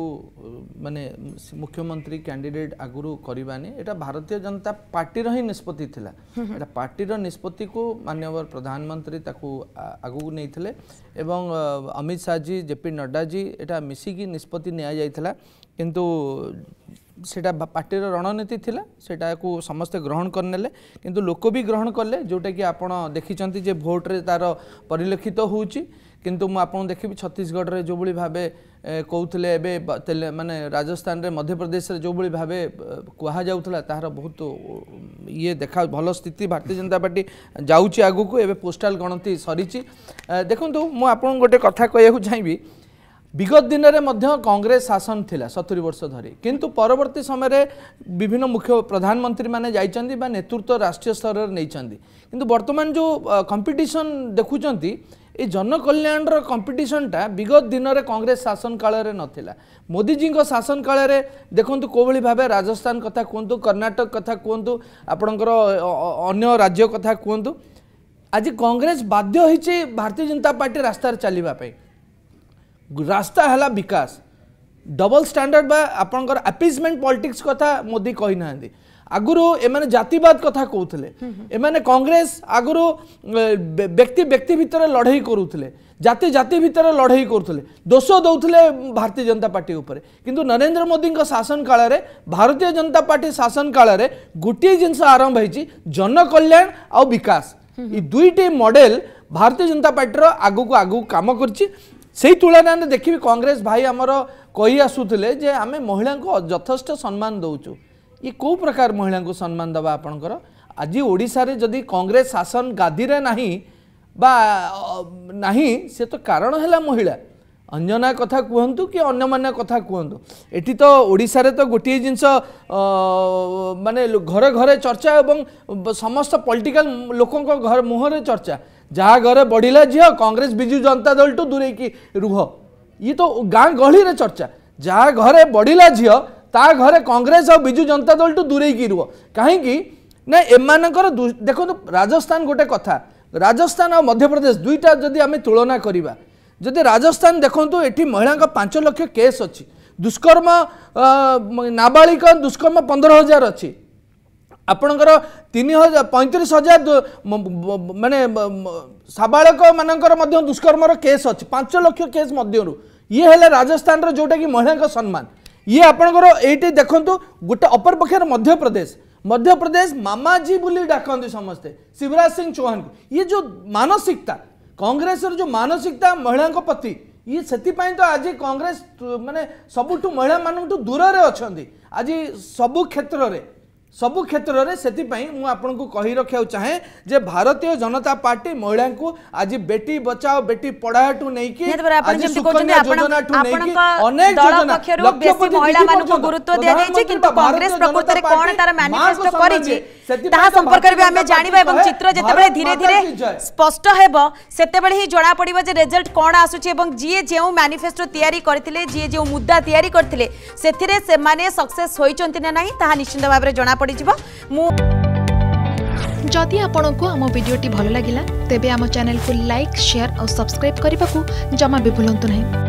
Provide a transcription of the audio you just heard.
माने मुख्यमंत्री कैंडिडेट आगुरी करवानी यहाँ भारतीय जनता पार्टी ही निष्पत्ति पार्टी निष्पत्ति को मानवर प्रधानमंत्री आगू नहीं अमित शाह जी जेपी नड्डा जी यहाँ मिसिकी निष्पत्ति निजाला किंतु ସେଇଟା ପାର୍ଟିର ରଣନୀତି ଥିଲା ସେଇଟାକୁ ସମସ୍ତେ ଗ୍ରହଣ କରିନେଲେ କିନ୍ତୁ ଲୋକ ବି ଗ୍ରହଣ କଲେ ଯେଉଁଟାକି ଆପଣ ଦେଖିଛନ୍ତି ଯେ ଭୋଟରେ ତା'ର ପରିଲକ୍ଷିତ ହେଉଛି କିନ୍ତୁ ମୁଁ ଆପଣ ଦେଖିବି ଛତିଶଗଡ଼ରେ ଯେଉଁଭଳି ଭାବେ କହୁଥିଲେ ଏବେ ମାନେ ରାଜସ୍ଥାନରେ ମଧ୍ୟପ୍ରଦେଶରେ ଯେଉଁଭଳି ଭାବେ କୁହାଯାଉଥିଲା ତାହାର ବହୁତ ଇଏ ଦେଖା ଭଲ ସ୍ଥିତି ଭାରତୀୟ ଜନତା ପାର୍ଟି ଯାଉଛି ଆଗକୁ ଏବେ ପୋଷ୍ଟାଲ ଗଣତି ସରିଛି ଦେଖନ୍ତୁ ମୁଁ ଆପଣଙ୍କୁ ଗୋଟେ କଥା କହିବାକୁ ଚାହିଁବି ବିଗତ ଦିନରେ ମଧ୍ୟ କଂଗ୍ରେସ ଶାସନ ଥିଲା ସତୁରି ବର୍ଷ ଧରି କିନ୍ତୁ ପରବର୍ତ୍ତୀ ସମୟରେ ବିଭିନ୍ନ ମୁଖ୍ୟ ପ୍ରଧାନମନ୍ତ୍ରୀମାନେ ଯାଇଛନ୍ତି ବା ନେତୃତ୍ୱ ରାଷ୍ଟ୍ରୀୟ ସ୍ତରରେ ନେଇଛନ୍ତି କିନ୍ତୁ ବର୍ତ୍ତମାନ ଯେଉଁ କମ୍ପିଟିସନ୍ ଦେଖୁଛନ୍ତି ଏ ଜନକଲ୍ୟାଣର କମ୍ପିଟିସନଟା ବିଗତ ଦିନରେ କଂଗ୍ରେସ ଶାସନ କାଳରେ ନଥିଲା ମୋଦିଜୀଙ୍କ ଶାସନ କାଳରେ ଦେଖନ୍ତୁ କେଉଁଭଳି ଭାବେ ରାଜସ୍ଥାନ କଥା କୁହନ୍ତୁ କର୍ଣ୍ଣାଟକ କଥା କୁହନ୍ତୁ ଆପଣଙ୍କର ଅନ୍ୟ ରାଜ୍ୟ କଥା କୁହନ୍ତୁ ଆଜି କଂଗ୍ରେସ ବାଧ୍ୟ ହେଇଛି ଭାରତୀୟ ଜନତା ପାର୍ଟି ରାସ୍ତାରେ ଚାଲିବା ପାଇଁ ରାସ୍ତା ହେଲା ବିକାଶ ডবল স্ট্যান্ডার্ড বা আপনার আপিজমেন্ট পলিটিক্স কথা মোদী কই না আগরু এমানে জাতিবাদ কথা কৌলে এমানে কংগ্রেস আগরু ব্যক্তি ব্যক্তি ভিতরে লড়াই করুলে জাতি জাতি ভিতরে লড়াই করুলে দোষ দৌলে ভারতীয় জনতা পার্টি উপরে কিন্তু নরেন্দ্র মোদী শাসন কালরে ভারতীয় জনতা পার্টি শাসন কালরে গোটিয়ে জিনিস আরম্ভ হয়েছি জনকল্যাণ আউ বিকাশ এই দুইটি মডেল ভারতীয় জনতা পার্টির আগুক আগুক কাম করছে সেই তুলনায় দেখবি কংগ্রেস ভাই আমার କହି ଆସୁଥିଲେ ଯେ ଆମେ ମହିଳାଙ୍କୁ ଯଥେଷ୍ଟ ସମ୍ମାନ ଦେଉଛୁ ଇଏ କେଉଁ ପ୍ରକାର ମହିଳାଙ୍କୁ ସମ୍ମାନ ଦେବା ଆପଣଙ୍କର ଆଜି ଓଡ଼ିଶାରେ ଯଦି କଂଗ୍ରେସ ଶାସନ ଗାଦିରେ ନାହିଁ ବା ନାହିଁ ସେ ତ କାରଣ ହେଲା ମହିଳା ଅଞ୍ଜନା କଥା କୁହନ୍ତୁ କି ଅନ୍ୟମାନେ କଥା କୁହନ୍ତୁ ଏଠି ତ ଓଡ଼ିଶାରେ ତ ଗୋଟିଏ ଜିନିଷ ମାନେ ଘରେ ଘରେ ଚର୍ଚ୍ଚା ଏବଂ ସମସ୍ତ ପଲିଟିକାଲ ଲୋକଙ୍କ ଘର ମୁହଁରେ ଚର୍ଚ୍ଚା ଯାହା ଘରେ ବଢ଼ିଲା ଝିଅ କଂଗ୍ରେସ ବିଜୁ ଜନତା ଦଳଠୁ ଦୂରେଇକି ରୁହ ଇ ତ ଗାଁ ଗହଳିରେ ଚର୍ଚ୍ଚା ଯାହା ଘରେ ବଢ଼ିଲା ଝିଅ ତା ଘରେ କଂଗ୍ରେସ ଆଉ ବିଜୁ ଜନତା ଦଳଠୁ ଦୂରେଇକି ରୁହ କାହିଁକି ନା ଏମାନଙ୍କର ଦେଖନ୍ତୁ ରାଜସ୍ଥାନ ଗୋଟେ କଥା ରାଜସ୍ଥାନ ଆଉ ମଧ୍ୟପ୍ରଦେଶ ଦୁଇଟା ଯଦି ଆମେ ତୁଳନା କରିବା ଯଦି ରାଜସ୍ଥାନ ଦେଖନ୍ତୁ ଏଠି ମହିଳାଙ୍କ ପାଞ୍ଚ ଲକ୍ଷ କେସ୍ ଅଛି ଦୁଷ୍କର୍ମ ନାବାଳିକ ଦୁଷ୍କର୍ମ ପନ୍ଦର ହଜାର ଅଛି ଆପଣଙ୍କର ତିନି ହଜାର ପଇଁତିରିଶ ହଜାର ମାନେ ସାବାଳକମାନଙ୍କର ମଧ୍ୟ ଦୁଷ୍କର୍ମର କେସ୍ ଅଛି ପାଞ୍ଚ ଲକ୍ଷ କେସ୍ ମଧ୍ୟରୁ ଇଏ ହେଲା ରାଜସ୍ଥାନର ଯେଉଁଟାକି ମହିଳାଙ୍କ ସମ୍ମାନ ଇଏ ଆପଣଙ୍କର ଏଇଠି ଦେଖନ୍ତୁ ଗୋଟେ ଅପରପକ୍ଷରେ ମଧ୍ୟପ୍ରଦେଶ ମଧ୍ୟପ୍ରଦେଶ ମାମାଜୀ ବୋଲି ଡାକନ୍ତି ସମସ୍ତେ ଶିବରାଜ ସିଂ ଚୌହାନଙ୍କୁ ଇଏ ଯେଉଁ ମାନସିକତା କଂଗ୍ରେସର ଯେଉଁ ମାନସିକତା ମହିଳାଙ୍କ ପ୍ରତି ଇଏ ସେଥିପାଇଁ ତ ଆଜି କଂଗ୍ରେସ ମାନେ ସବୁଠୁ ମହିଳାମାନଙ୍କଠୁ ଦୂରରେ ଅଛନ୍ତି ଆଜି ସବୁ କ୍ଷେତ୍ରରେ সবো ক্ষেত্র রে সেটি পাই মই আপোনক কহি রাখিয়া চাওহে যে ভাৰতীয় জনতা পাৰ্টি মহিলাক আজি বেটি বচাও বেটি পঢ়াও টো নেকি আজি যি কোনে আপোনাক অনেক যোজা পক্ষৰ বেছি মহিলা মানুক গুৰুত্ব দিয়া দিছে কিন্তু কংগ্ৰেছ প্ৰকৃততে কোন তাৰ মেনিফেষ্ট কৰে জি संपर्क चित्र जो धीरे धीरे स्पष्ट जना पड़े रेजल्ट कौन आस जी जो मानिफेस्टो या मुदा या सक्सेस निश्चित भाव में जना पड़ी आम भिडी भल लगला तेज चेल को लाइक सेयार और सब्सक्राइब करने को जमा भी भूलु